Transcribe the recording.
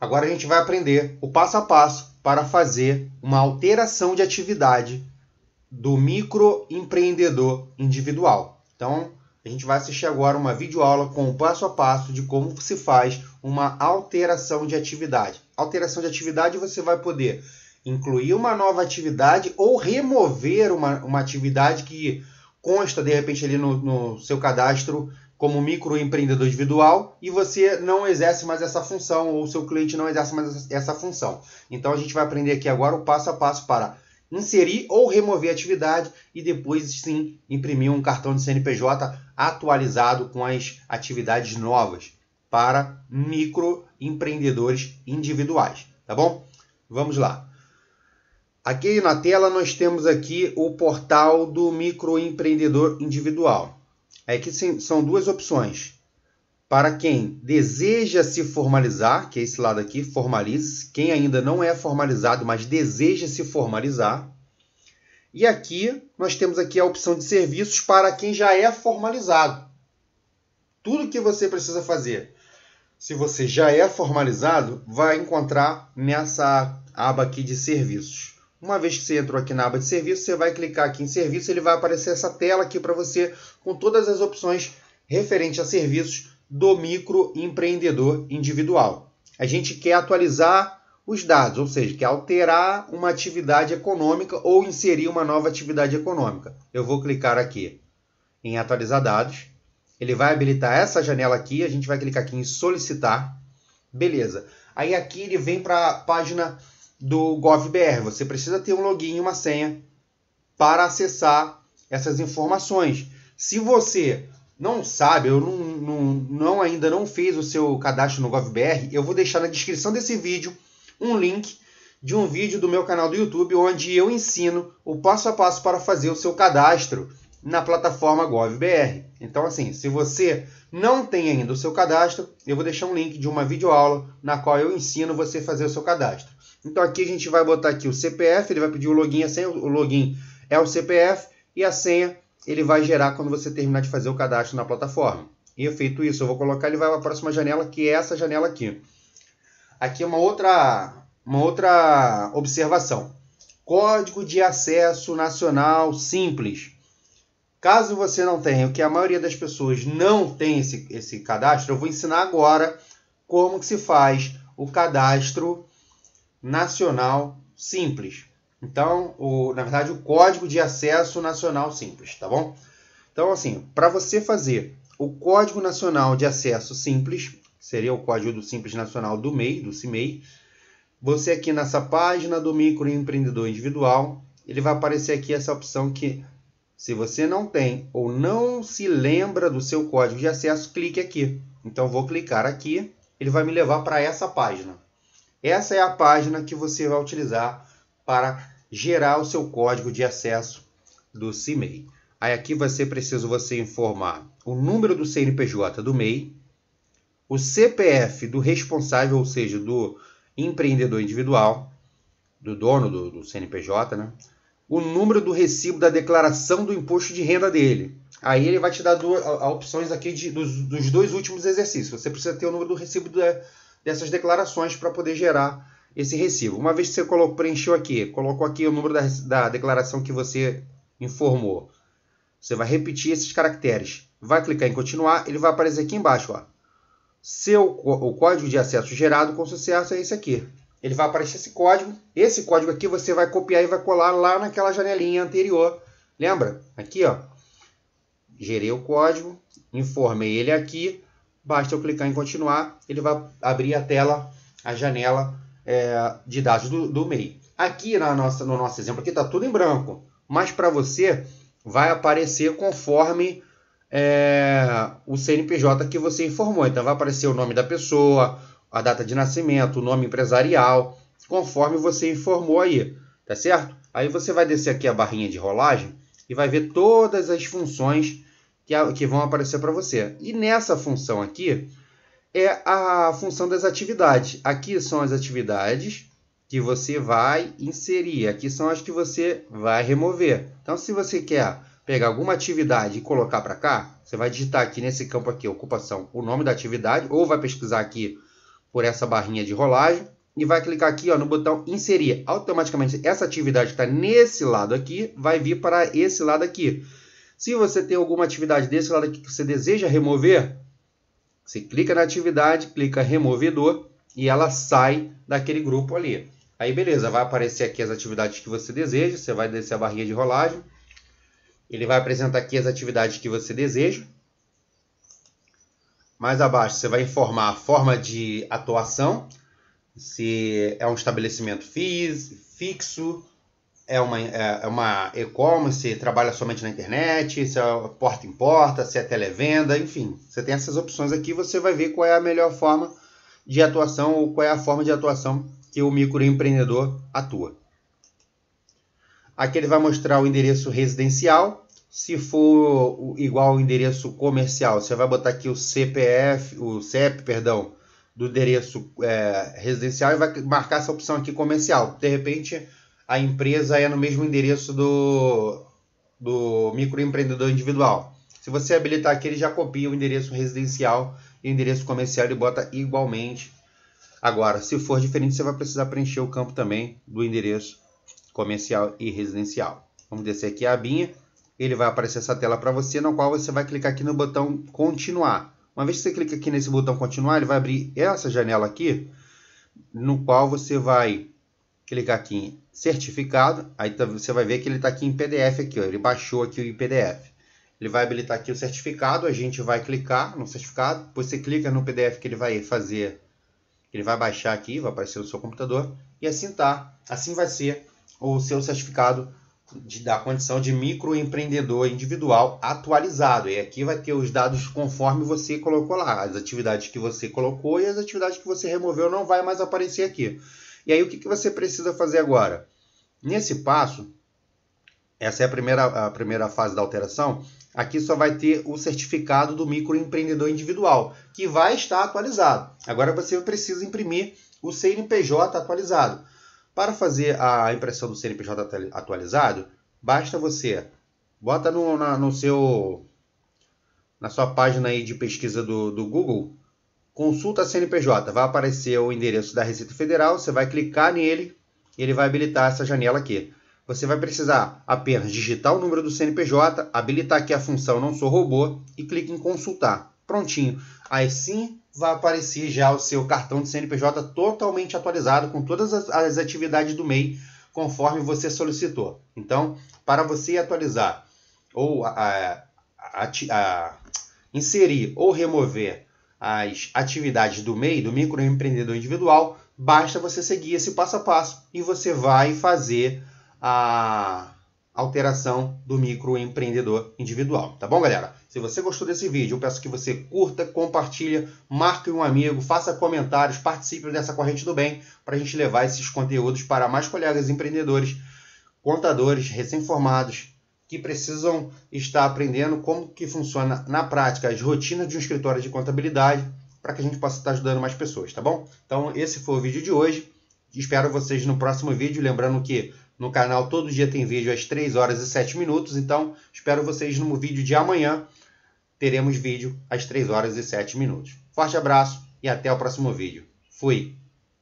Agora a gente vai aprender o passo a passo para fazer uma alteração de atividade do microempreendedor individual. Então, a gente vai assistir agora uma videoaula com o passo a passo de como se faz uma alteração de atividade. Alteração de atividade você vai poder incluir uma nova atividade ou remover uma, uma atividade que consta de repente ali no, no seu cadastro como microempreendedor individual e você não exerce mais essa função ou seu cliente não exerce mais essa função. Então a gente vai aprender aqui agora o passo a passo para inserir ou remover a atividade e depois sim imprimir um cartão de CNPJ atualizado com as atividades novas para microempreendedores individuais, tá bom? Vamos lá. Aqui na tela nós temos aqui o portal do microempreendedor individual é que são duas opções. Para quem deseja se formalizar, que é esse lado aqui, formalize-se. Quem ainda não é formalizado, mas deseja se formalizar. E aqui nós temos aqui a opção de serviços para quem já é formalizado. Tudo que você precisa fazer, se você já é formalizado, vai encontrar nessa aba aqui de serviços. Uma vez que você entrou aqui na aba de serviço, você vai clicar aqui em serviço, ele vai aparecer essa tela aqui para você com todas as opções referentes a serviços do microempreendedor individual. A gente quer atualizar os dados, ou seja, quer alterar uma atividade econômica ou inserir uma nova atividade econômica. Eu vou clicar aqui em atualizar dados. Ele vai habilitar essa janela aqui, a gente vai clicar aqui em solicitar. Beleza. Aí aqui ele vem para a página do GovBR. Você precisa ter um login e uma senha para acessar essas informações. Se você não sabe, eu não, não, não, ainda não fez o seu cadastro no GovBR, eu vou deixar na descrição desse vídeo um link de um vídeo do meu canal do YouTube onde eu ensino o passo a passo para fazer o seu cadastro na plataforma GovBR. Então, assim, se você não tem ainda o seu cadastro, eu vou deixar um link de uma videoaula na qual eu ensino você fazer o seu cadastro. Então aqui a gente vai botar aqui o CPF, ele vai pedir o login, a senha, o login é o CPF e a senha ele vai gerar quando você terminar de fazer o cadastro na plataforma. E feito isso, eu vou colocar, ele vai para a próxima janela, que é essa janela aqui. Aqui é uma outra, uma outra observação. Código de acesso nacional simples. Caso você não tenha, o que a maioria das pessoas não tem esse, esse cadastro, eu vou ensinar agora como que se faz o cadastro nacional simples. Então, o, na verdade, o código de acesso nacional simples, tá bom? Então, assim, para você fazer o código nacional de acesso simples, seria o código do simples nacional do MEI, do CIMEI, você aqui nessa página do microempreendedor individual, ele vai aparecer aqui essa opção que se você não tem ou não se lembra do seu código de acesso, clique aqui. Então, vou clicar aqui, ele vai me levar para essa página. Essa é a página que você vai utilizar para gerar o seu código de acesso do CIMEI. Aí aqui vai ser preciso você informar o número do CNPJ do MEI, o CPF do responsável, ou seja, do empreendedor individual, do dono do, do CNPJ, né? o número do recibo da declaração do imposto de renda dele. Aí ele vai te dar duas, a, a opções aqui de, dos, dos, dois últimos exercícios. Você precisa ter o número do recibo da, dessas declarações para poder gerar esse recibo. Uma vez que você colocou, preencheu aqui, colocou aqui o número da, da declaração que você informou, você vai repetir esses caracteres. Vai clicar em continuar, ele vai aparecer aqui embaixo. Ó. Seu, o código de acesso gerado com sucesso é esse aqui. Ele vai aparecer esse código. Esse código aqui você vai copiar e vai colar lá naquela janelinha anterior. Lembra? Aqui, ó. Gerei o código, informei ele aqui. Basta eu clicar em continuar, ele vai abrir a tela, a janela é, de dados do, do MEI. Aqui na nossa, no nosso exemplo aqui está tudo em branco, mas para você vai aparecer conforme é, o CNPJ que você informou. Então vai aparecer o nome da pessoa, a data de nascimento, o nome empresarial, conforme você informou aí, tá certo? Aí você vai descer aqui a barrinha de rolagem e vai ver todas as funções que, que vão aparecer para você. E nessa função aqui é a função das atividades. Aqui são as atividades que você vai inserir, aqui são as que você vai remover. Então, se você quer pegar alguma atividade e colocar para cá, você vai digitar aqui nesse campo aqui, ocupação, o nome da atividade, ou vai pesquisar aqui por essa barrinha de rolagem, e vai clicar aqui ó, no botão inserir. Automaticamente essa atividade que está nesse lado aqui vai vir para esse lado aqui. Se você tem alguma atividade desse que você deseja remover, você clica na atividade, clica removedor e ela sai daquele grupo ali. Aí beleza, vai aparecer aqui as atividades que você deseja, você vai descer a barrinha de rolagem. Ele vai apresentar aqui as atividades que você deseja. Mais abaixo você vai informar a forma de atuação, se é um estabelecimento fixo, é uma é, é, uma e-commerce, trabalha somente na internet, se é porta em porta, se é televenda, enfim. Você tem essas opções aqui, você vai ver qual é a melhor forma de atuação ou qual é a forma de atuação que o microempreendedor atua. Aqui ele vai mostrar o endereço residencial. Se for igual ao endereço comercial, você vai botar aqui o CPF, o CEP, perdão, do endereço é, residencial e vai marcar essa opção aqui comercial. De repente, a empresa é no mesmo endereço do, do microempreendedor individual. Se você habilitar aqui, ele já copia o endereço residencial e o endereço comercial e bota igualmente. Agora, se for diferente, você vai precisar preencher o campo também do endereço comercial e residencial. Vamos descer aqui a abinha. Ele vai aparecer essa tela para você, na qual você vai clicar aqui no botão continuar. Uma vez que você clica aqui nesse botão continuar, ele vai abrir essa janela aqui, no qual você vai clicar aqui em certificado, aí tá- você vai ver que ele está aqui em PDF aqui, ó, ele baixou aqui o PDF. Ele vai habilitar aqui o certificado, a gente vai clicar no certificado, depois você clica no PDF que ele vai fazer, ele vai baixar aqui, vai aparecer no seu computador, e assim tá, assim vai ser o seu certificado de, da condição de microempreendedor individual atualizado. E aqui vai ter os dados conforme você colocou lá, as atividades que você colocou e as atividades que você removeu não vai mais aparecer aqui. E aí o que, que você precisa fazer agora? Nesse passo, essa é a primeira, a primeira fase da alteração, aqui só vai ter o certificado do microempreendedor individual, que vai estar atualizado. Agora você precisa imprimir o CNPJ atualizado. Para fazer a impressão do CNPJ atualizado, basta você bota no, na, no seu na sua página aí de pesquisa do, do Google Consulta CNPJ. Vai aparecer o endereço da Receita Federal, você vai clicar nele e ele vai habilitar essa janela aqui. Você vai precisar apenas digitar o número do CNPJ, habilitar aqui a função Não Sou Robô e clique em Consultar. Prontinho. Aí sim vai aparecer já o seu cartão de CNPJ totalmente atualizado com todas as atividades do MEI conforme você solicitou. Então, para você atualizar ou a, a, a, inserir ou remover as atividades do MEI, do microempreendedor individual, basta você seguir esse passo a passo e você vai fazer a alteração do microempreendedor individual. Tá bom, galera? Se você gostou desse vídeo, eu peço que você curta, compartilha, marque um amigo, faça comentários, participe dessa corrente do bem para a gente levar esses conteúdos para mais colegas empreendedores, contadores recém-formados que precisam estar aprendendo como que funciona na prática as rotinas de um escritório de contabilidade para que a gente possa estar ajudando mais pessoas, tá bom? Então esse foi o vídeo de hoje. Espero vocês no próximo vídeo, lembrando que no canal todo dia tem vídeo às 3 horas e 7 minutos, então espero vocês no vídeo de amanhã. Teremos vídeo às 3 horas e 7 minutos. Forte abraço e até o próximo vídeo. Fui!